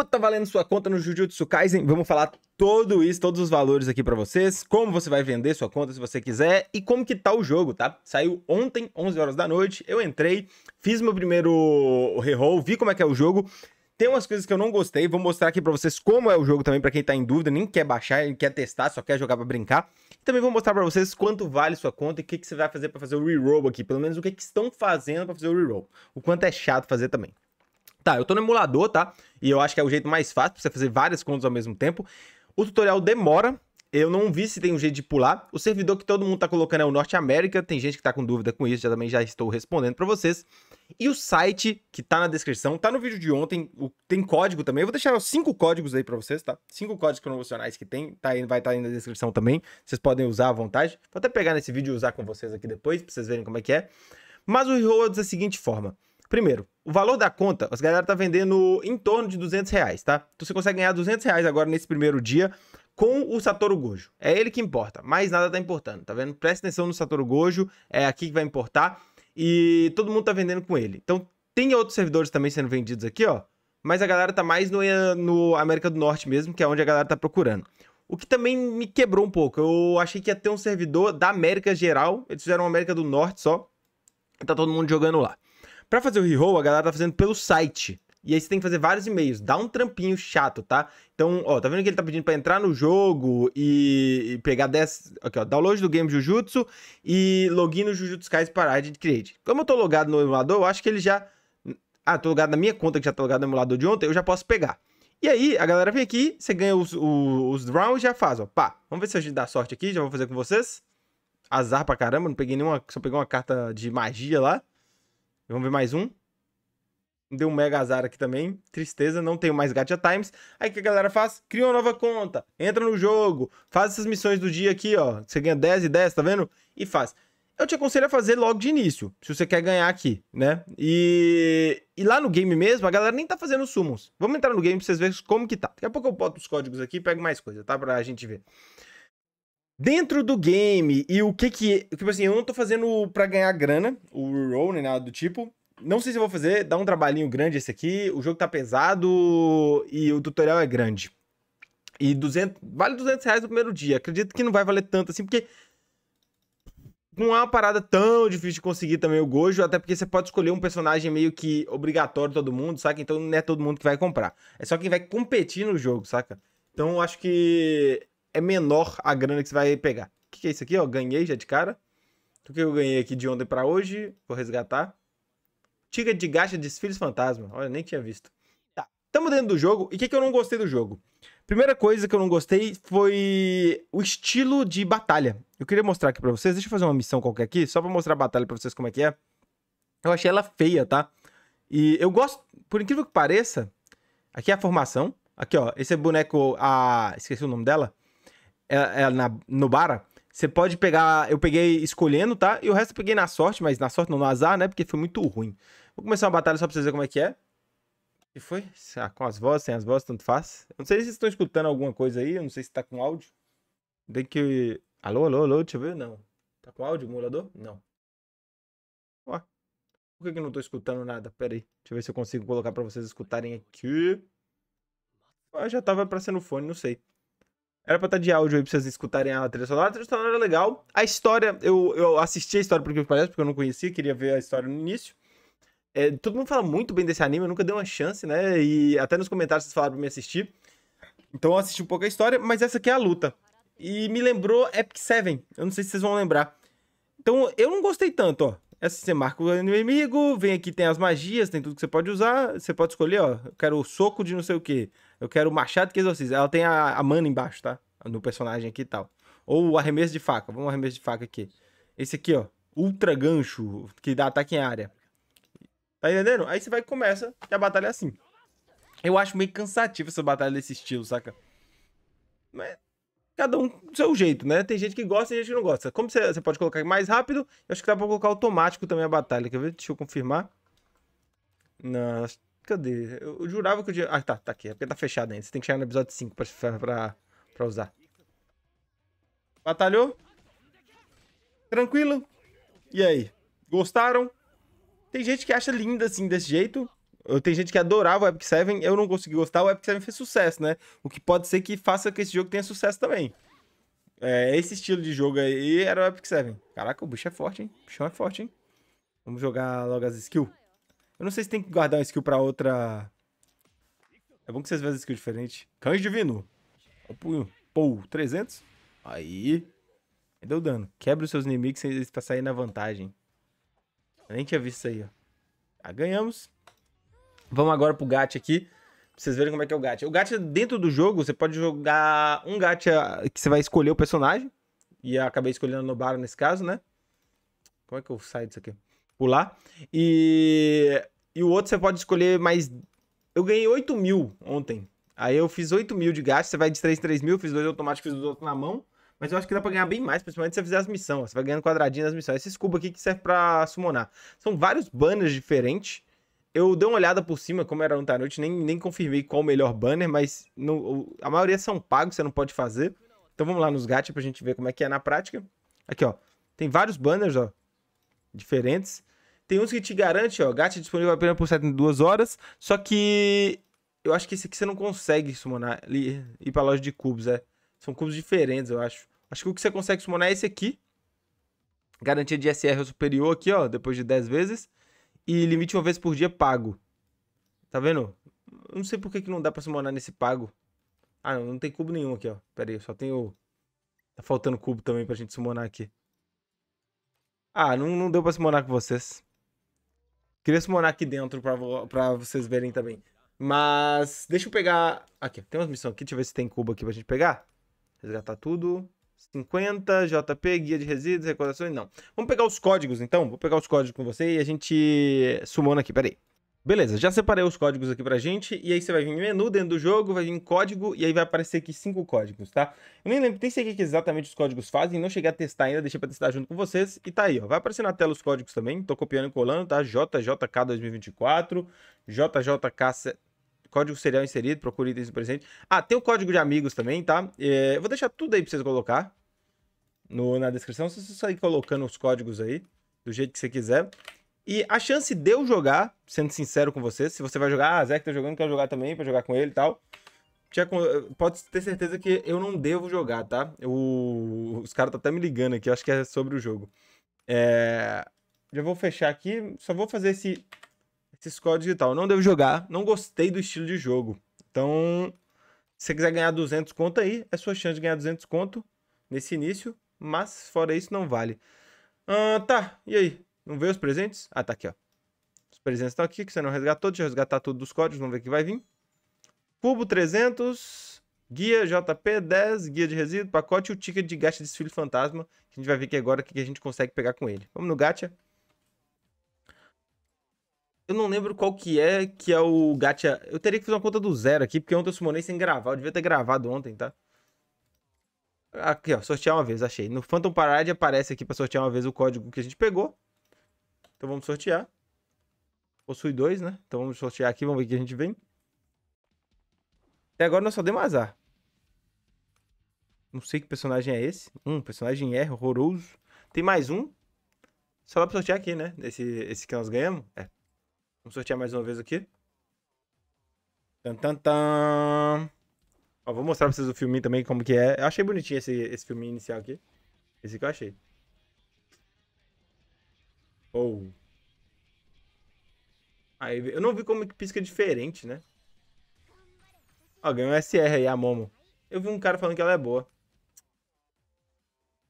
quanto tá valendo sua conta no Jujutsu Kaisen. Vamos falar tudo isso, todos os valores aqui para vocês, como você vai vender sua conta se você quiser e como que tá o jogo, tá? Saiu ontem, 11 horas da noite, eu entrei, fiz meu primeiro reroll, vi como é que é o jogo. Tem umas coisas que eu não gostei, vou mostrar aqui para vocês como é o jogo também para quem tá em dúvida, nem quer baixar, nem quer testar, só quer jogar para brincar. Também vou mostrar para vocês quanto vale sua conta e o que, que você vai fazer para fazer o reroll aqui, pelo menos o que, que estão fazendo para fazer o reroll. O quanto é chato fazer também. Tá, eu tô no emulador, tá? E eu acho que é o jeito mais fácil pra você fazer várias contas ao mesmo tempo. O tutorial demora. Eu não vi se tem um jeito de pular. O servidor que todo mundo tá colocando é o Norte América. Tem gente que tá com dúvida com isso, já também já estou respondendo para vocês. E o site que tá na descrição, tá no vídeo de ontem, tem código também. Eu vou deixar os cinco códigos aí para vocês, tá? Cinco códigos promocionais que tem, tá aí, vai estar tá aí na descrição também. Vocês podem usar à vontade. Vou até pegar nesse vídeo e usar com vocês aqui depois, pra vocês verem como é que é. Mas o Rewards é a seguinte forma. Primeiro, o valor da conta, as galera tá vendendo em torno de 200 reais, tá? Então você consegue ganhar 200 reais agora nesse primeiro dia com o Satoru Gojo. É ele que importa, mais nada tá importando, tá vendo? Presta atenção no Satoru Gojo, é aqui que vai importar e todo mundo tá vendendo com ele. Então tem outros servidores também sendo vendidos aqui, ó, mas a galera tá mais no, no América do Norte mesmo, que é onde a galera tá procurando. O que também me quebrou um pouco. Eu achei que ia ter um servidor da América geral. Eles fizeram América do Norte só. Tá todo mundo jogando lá. Para fazer o reroll, a galera tá fazendo pelo site. E aí você tem que fazer vários e-mails. Dá um trampinho chato, tá? Então, ó, tá vendo que ele tá pedindo pra entrar no jogo e, e pegar 10. Aqui, ó, download do game Jujutsu e login no Jujutsu Kaisen Parade Create. Como eu tô logado no emulador, eu acho que ele já. Ah, tô logado na minha conta que já tá logado no emulador de ontem, eu já posso pegar. E aí, a galera vem aqui, você ganha os, os, os rounds e já faz, ó. Pá, vamos ver se a gente dá sorte aqui, já vou fazer com vocês. Azar pra caramba, não peguei nenhuma. Só peguei uma carta de magia lá. Vamos ver mais um. Deu um mega azar aqui também. Tristeza, não tenho mais Gacha Times. Aí o que a galera faz? Cria uma nova conta. Entra no jogo. Faz essas missões do dia aqui, ó. Você ganha 10 e 10, tá vendo? E faz. Eu te aconselho a fazer logo de início, se você quer ganhar aqui, né? E, e lá no game mesmo, a galera nem tá fazendo sumos. Vamos entrar no game pra vocês verem como que tá. Daqui a pouco eu boto os códigos aqui e pego mais coisa, tá? Pra gente ver dentro do game e o que que. Tipo assim, eu não tô fazendo pra ganhar grana, o reroll nem nada do tipo. Não sei se eu vou fazer, dá um trabalhinho grande esse aqui. O jogo tá pesado e o tutorial é grande. E 200, vale 200 reais no primeiro dia. Acredito que não vai valer tanto assim, porque não é uma parada tão difícil de conseguir também o Gojo, até porque você pode escolher um personagem meio que obrigatório todo mundo, saca? Então não é todo mundo que vai comprar. É só quem vai competir no jogo, saca? Então eu acho que é menor a grana que você vai pegar. O que, que é isso aqui? Ó, ganhei já de cara. O que eu ganhei aqui de ontem para hoje? Vou resgatar. Tiga de gacha de desfiles fantasma. Olha, nem tinha visto. Tá, tamo dentro do jogo. E o que, que eu não gostei do jogo? Primeira coisa que eu não gostei foi o estilo de batalha. Eu queria mostrar aqui pra vocês. Deixa eu fazer uma missão qualquer aqui, só pra mostrar a batalha pra vocês como é que é. Eu achei ela feia, tá? E eu gosto, por incrível que pareça, aqui é a formação. Aqui, ó, esse é boneco, a... esqueci o nome dela é, é na, no Bara, você pode pegar. Eu peguei escolhendo, tá? E o resto eu peguei na sorte, mas na sorte não, no azar, né? Porque foi muito ruim. Vou começar uma batalha só pra vocês verem como é que é. E foi? Ah, com as vozes, sem as vozes, tanto faz. Eu não sei se vocês estão escutando alguma coisa aí, eu não sei se tá com áudio. Tem que. Alô, alô, alô, deixa eu ver? Não. Tá com áudio, emulador? Não. Ué. Por que, que eu não tô escutando nada? Pera aí. Deixa eu ver se eu consigo colocar pra vocês escutarem aqui. Ah, já tava pra ser no fone, não sei. Era pra estar de áudio aí pra vocês escutarem a trilha sonora. A trilha sonora é legal. A história, eu, eu assisti a história porque parece, porque eu não conhecia, queria ver a história no início. É, todo mundo fala muito bem desse anime, eu nunca dei uma chance, né? E até nos comentários vocês falaram pra me assistir. Então eu assisti um pouco a história, mas essa aqui é a luta. E me lembrou Epic 7. Eu não sei se vocês vão lembrar. Então eu não gostei tanto, ó. Essa você marca o inimigo, vem aqui, tem as magias, tem tudo que você pode usar. Você pode escolher, ó. Eu quero o soco de não sei o que. Eu quero o machado que exorciza. Ela tem a, a mana embaixo, tá? no personagem aqui e tal. Ou arremesso de faca, vamos arremesso de faca aqui. Esse aqui, ó, ultra gancho, que dá ataque em área. Tá entendendo? Aí você vai e começa, e a batalha é assim. Eu acho meio cansativo essa batalha desse estilo, saca? Mas cada um do seu jeito, né? Tem gente que gosta e gente que não gosta. Como você, você pode colocar mais rápido, eu acho que dá pra colocar automático também a batalha. Quer ver? Deixa eu confirmar. Não, cadê? Eu, eu jurava que eu tinha... Ah, tá, tá aqui. É porque tá fechado ainda. Você tem que chegar no episódio 5 pra, pra pra usar. Batalhou? Tranquilo? E aí? Gostaram? Tem gente que acha linda, assim, desse jeito. Tem gente que adorava o Epic 7. Eu não consegui gostar. O Epic 7 fez sucesso, né? O que pode ser que faça que esse jogo tenha sucesso também. É, esse estilo de jogo aí era o Epic 7. Caraca, o bicho é forte, hein? O bichão é forte, hein? Vamos jogar logo as skills. Eu não sei se tem que guardar uma skill pra outra... É bom que vocês vejam a skill diferente. Cães Divino. Pou, 300. Aí. Deu dano. Quebra os seus inimigos pra sair na vantagem. Eu nem tinha visto isso aí, ó. Ah, ganhamos. Vamos agora pro gacha aqui. Pra vocês verem como é que é o gacha. O gacha dentro do jogo, você pode jogar um gacha ah, que você vai escolher o personagem. E eu acabei escolhendo no Nobara nesse caso, né? Como é que eu saio disso aqui? Pular. E, e o outro você pode escolher mais... Eu ganhei 8 mil ontem Aí eu fiz 8 mil de gasto, você vai de 3 em 3 mil, fiz dois automáticos, fiz os outros na mão. Mas eu acho que dá pra ganhar bem mais, principalmente se você fizer as missões. Você vai ganhando quadradinho nas missões. Esse cubo aqui que serve pra summonar. São vários banners diferentes. Eu dei uma olhada por cima, como era ontem à noite, nem, nem confirmei qual o melhor banner, mas no, a maioria são pagos, você não pode fazer. Então vamos lá nos gatos pra gente ver como é que é na prática. Aqui, ó. Tem vários banners, ó. Diferentes. Tem uns que te garante, ó, gacha disponível apenas por 72 horas, só que eu acho que esse aqui você não consegue summonar. Ir, ir pra loja de cubos, é. São cubos diferentes, eu acho. Acho que o que você consegue summonar é esse aqui. Garantia de SR ou superior aqui, ó. Depois de 10 vezes. E limite uma vez por dia pago. Tá vendo? Eu não sei por que, que não dá pra summonar nesse pago. Ah, não. Não tem cubo nenhum aqui, ó. Pera aí. Só tem o... Tá faltando cubo também pra gente summonar aqui. Ah, não, não deu pra summonar com vocês. Queria summonar aqui dentro pra, pra vocês verem também. Mas deixa eu pegar. Aqui, tem umas missões aqui. Deixa eu ver se tem cubo aqui pra gente pegar. Resgatar tudo. 50, JP, guia de resíduos, recordações, não. Vamos pegar os códigos, então. Vou pegar os códigos com você e a gente sumona aqui, peraí. Beleza, já separei os códigos aqui pra gente, e aí você vai vir em menu dentro do jogo, vai vir em código, e aí vai aparecer aqui cinco códigos, tá? Eu nem lembro, nem sei o que exatamente os códigos fazem, não cheguei a testar ainda, deixei pra testar junto com vocês, e tá aí, ó. Vai aparecer na tela os códigos também, tô copiando e colando, tá? JJK 2024, JJK código serial inserido, procure itens presente. Ah, tem o código de amigos também, tá? É, eu vou deixar tudo aí pra vocês colocar no, na descrição. Se você sair colocando os códigos aí, do jeito que você quiser. E a chance de eu jogar, sendo sincero com vocês, se você vai jogar, ah, Zé que tá jogando, quer jogar também, pra jogar com ele e tal. Tinha, pode ter certeza que eu não devo jogar, tá? Eu, os caras estão tá até me ligando aqui, acho que é sobre o jogo. É, já vou fechar aqui, só vou fazer esse esses códigos e tal não devo jogar, não gostei do estilo de jogo. Então, se você quiser ganhar 200 conto aí, é sua chance de ganhar 200 conto nesse início, mas fora isso não vale. Ah, tá, e aí? Não veio os presentes? Ah, tá aqui, ó. Os presentes estão aqui, que você não resgatou, deixa eu resgatar tudo dos códigos, vamos ver o que vai vir. Cubo 300, guia JP 10, guia de resíduo, pacote e o ticket de gacha de desfile fantasma, que a gente vai ver aqui agora o que a gente consegue pegar com ele. Vamos no gacha. Eu não lembro qual que é, que é o gacha. Eu teria que fazer uma conta do zero aqui, porque ontem eu sumonei sem gravar. Eu devia ter gravado ontem, tá? Aqui, ó, sortear uma vez, achei. No Phantom Parade aparece aqui pra sortear uma vez o código que a gente pegou. Então vamos sortear. Possui dois, né? Então vamos sortear aqui, vamos ver o que a gente vem. Até agora nós só demos azar. Não sei que personagem é esse. Um personagem R, horroroso. Tem mais um. Só dá pra sortear aqui, né? Esse, esse que nós ganhamos. É, Vamos sortear mais uma vez aqui. Tan, tan, tan. Ó, vou mostrar pra vocês o filminho também, como que é. Eu achei bonitinho esse, esse filminho inicial aqui. Esse que eu achei. Ou. Oh. Aí, eu não vi como que pisca diferente, né? Ó, ganhou um SR aí, a Momo. Eu vi um cara falando que ela é boa.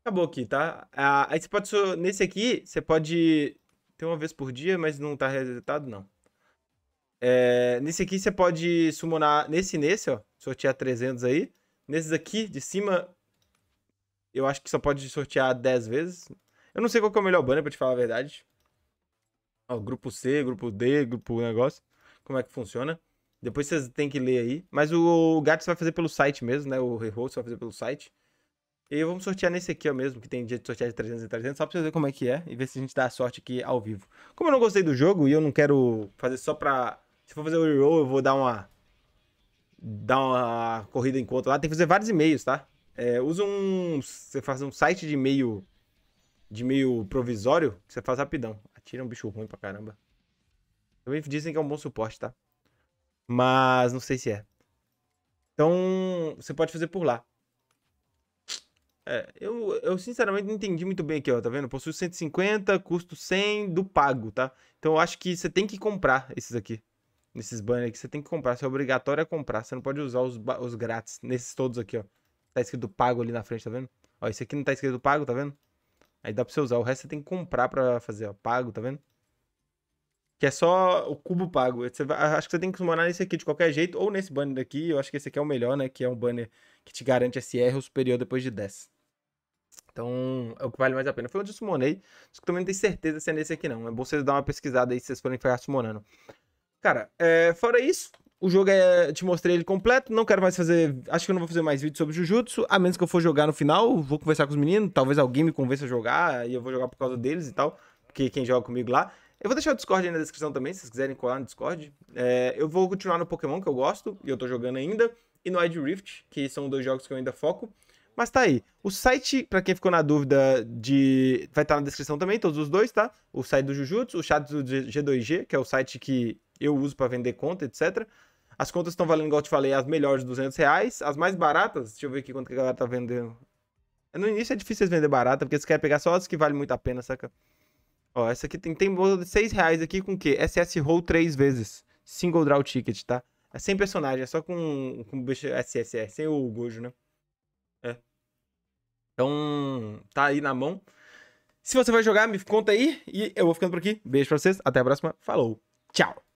Acabou aqui, tá? Ah, aí você pode... Nesse aqui, você pode tem uma vez por dia, mas não tá resetado, não. É, nesse aqui você pode summonar. Nesse nesse, ó. Sortear 300 aí. Nesses aqui, de cima. Eu acho que só pode sortear 10 vezes. Eu não sei qual é o melhor banner, pra te falar a verdade. Ó, grupo C, grupo D, grupo negócio. Como é que funciona. Depois vocês têm que ler aí. Mas o, o gato você vai fazer pelo site mesmo, né? O rehost você vai fazer pelo site. E vamos sortear nesse aqui, ó, mesmo, que tem dia de sortear de 300 e 300, só pra você ver como é que é e ver se a gente dá a sorte aqui ao vivo. Como eu não gostei do jogo e eu não quero fazer só pra... Se for fazer o reroll, eu vou dar uma... Dar uma corrida em conta lá. Tem que fazer vários e-mails, tá? É, usa um... Você faz um site de e-mail... De e-mail provisório, que você faz rapidão. Atira um bicho ruim pra caramba. Também dizem que é um bom suporte, tá? Mas não sei se é. Então, você pode fazer por lá. É, eu, eu sinceramente não entendi muito bem aqui, ó, tá vendo? Possui 150, custo 100 do pago, tá? Então eu acho que você tem que comprar esses aqui. Nesses banners aqui, você tem que comprar. Isso é obrigatório a comprar. Você não pode usar os, os grátis. Nesses todos aqui, ó. Tá escrito pago ali na frente, tá vendo? Ó, esse aqui não tá escrito pago, tá vendo? Aí dá pra você usar. O resto você tem que comprar pra fazer, ó. Pago, tá vendo? Que é só o cubo pago. Você vai, acho que você tem que morar nesse aqui de qualquer jeito. Ou nesse banner daqui. Eu acho que esse aqui é o melhor, né? Que é um banner que te garante SR ou superior depois de 10. Então, é o que vale mais a pena. Foi onde eu sumonei. Só que também não tenho certeza se é nesse aqui, não. É bom vocês dar uma pesquisada aí se vocês forem ficar sumonando. Cara, é, fora isso, o jogo é. Te mostrei ele completo. Não quero mais fazer. Acho que eu não vou fazer mais vídeo sobre Jujutsu. A menos que eu for jogar no final. Vou conversar com os meninos. Talvez alguém me convença a jogar. E eu vou jogar por causa deles e tal. Porque quem joga comigo lá. Eu vou deixar o Discord aí na descrição também, se vocês quiserem colar no Discord. É, eu vou continuar no Pokémon, que eu gosto, e eu tô jogando ainda, e no Ed Rift, que são dois jogos que eu ainda foco. Mas tá aí. O site, para quem ficou na dúvida, de vai estar tá na descrição também, todos os dois, tá? O site do Jujutsu, o chat do G2G, que é o site que eu uso para vender conta, etc. As contas estão valendo, igual eu te falei, as melhores, 200 reais. As mais baratas, deixa eu ver aqui quanto que a galera tá vendendo. No início é difícil vender barata, porque você quer pegar só as que vale muito a pena, saca? Ó, essa aqui tem, tem bolsa de 6 reais aqui com o quê? SS Roll 3 vezes. Single Draw Ticket, tá? É sem personagem, é só com, com bicho SSR, sem o Gojo, né? Então, tá aí na mão. Se você vai jogar, me conta aí. E eu vou ficando por aqui. Beijo pra vocês. Até a próxima. Falou. Tchau.